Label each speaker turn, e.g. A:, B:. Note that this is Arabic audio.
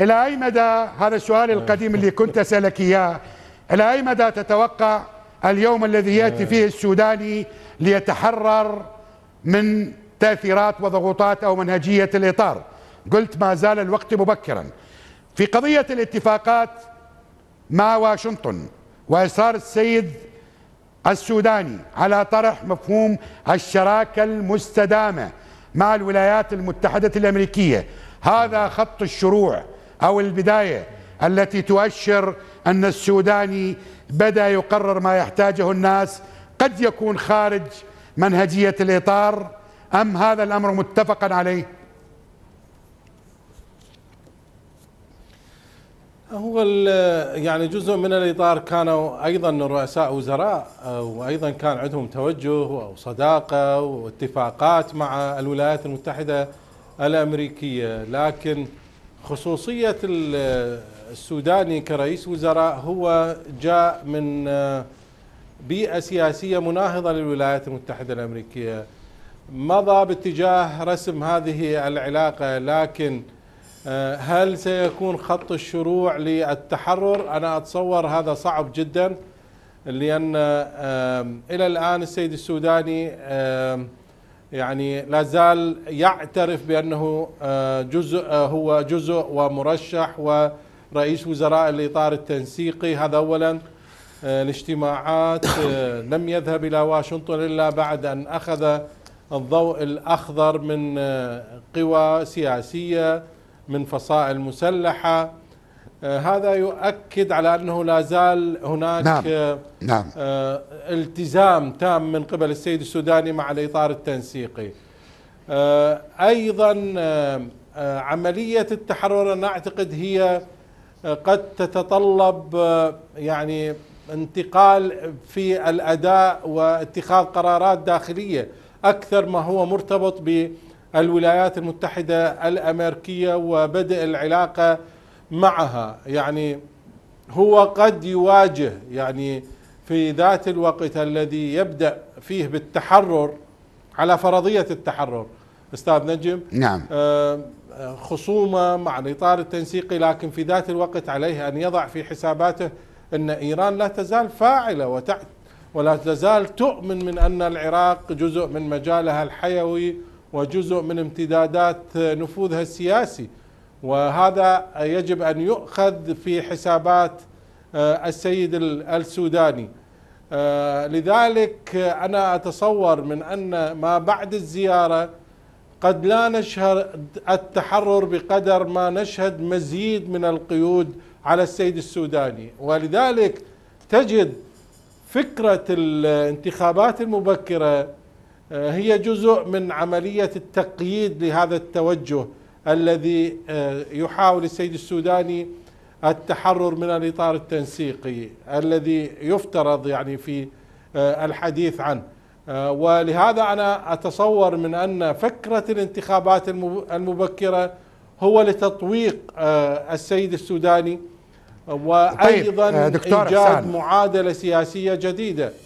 A: إلى أي مدى هذا السؤال آه. القديم اللي كنت أسألك إياه إلى أي مدى تتوقع اليوم الذي يأتي آه. فيه السوداني ليتحرر من تأثيرات وضغوطات أو منهجية الإطار قلت ما زال الوقت مبكرا في قضية الاتفاقات مع واشنطن وإصرار السيد السوداني على طرح مفهوم الشراكة المستدامة مع الولايات المتحدة الأمريكية هذا خط الشروع أو البداية التي تؤشر أن السوداني بدأ يقرر ما يحتاجه الناس قد يكون خارج منهجية الإطار أم هذا الأمر متفقا عليه
B: هو يعني جزء من الإطار كانوا أيضا رؤساء وزراء وأيضا كان عندهم توجه وصداقه واتفاقات مع الولايات المتحدة الأمريكية لكن خصوصية السوداني كرئيس وزراء هو جاء من آه، بيئة سياسية مناهضة للولايات المتحدة الأمريكية مضى باتجاه رسم هذه العلاقة لكن آه، هل سيكون خط الشروع للتحرر أنا أتصور هذا صعب جدا لأن آه، إلى الآن السيد السوداني يعني لا زال يعترف بأنه آه، جزء آه، هو جزء ومرشح ورئيس وزراء الإطار التنسيقي هذا أولا آه، الاجتماعات لم يذهب إلى واشنطن إلا بعد أن أخذ الضوء الأخضر من قوى سياسية من فصائل مسلحة آه، هذا يؤكد على انه لا زال هناك نعم. آه، نعم. آه، التزام تام من قبل السيد السوداني مع الاطار التنسيقي. ايضا عمليه التحرر انا اعتقد هي قد تتطلب يعني انتقال في الاداء واتخاذ قرارات داخليه اكثر ما هو مرتبط بالولايات المتحده الامريكيه وبدء العلاقه معها يعني هو قد يواجه يعني في ذات الوقت الذي يبدأ فيه بالتحرر على فرضية التحرر أستاذ نجم نعم آه، آه، خصومة مع الإطار التنسيقي لكن في ذات الوقت عليه أن يضع في حساباته أن إيران لا تزال فاعلة وتع ولا تزال تؤمن من أن العراق جزء من مجالها الحيوي وجزء من امتدادات نفوذها السياسي وهذا يجب أن يؤخذ في حسابات آه، السيد السوداني آه، لذلك أنا أتصور من أن ما بعد الزيارة قد لا نشهد التحرر بقدر ما نشهد مزيد من القيود على السيد السوداني ولذلك تجد فكرة الانتخابات المبكرة آه، هي جزء من عملية التقييد لهذا التوجه الذي آه، يحاول السيد السوداني التحرر من الإطار التنسيقي الذي يفترض يعني في آه، الحديث عنه آه، ولهذا أنا أتصور من أن فكرة الانتخابات المبكرة هو لتطويق السيد السوداني طيب، وأيضا طيب دكتور إيجاد معادلة سياسية جديدة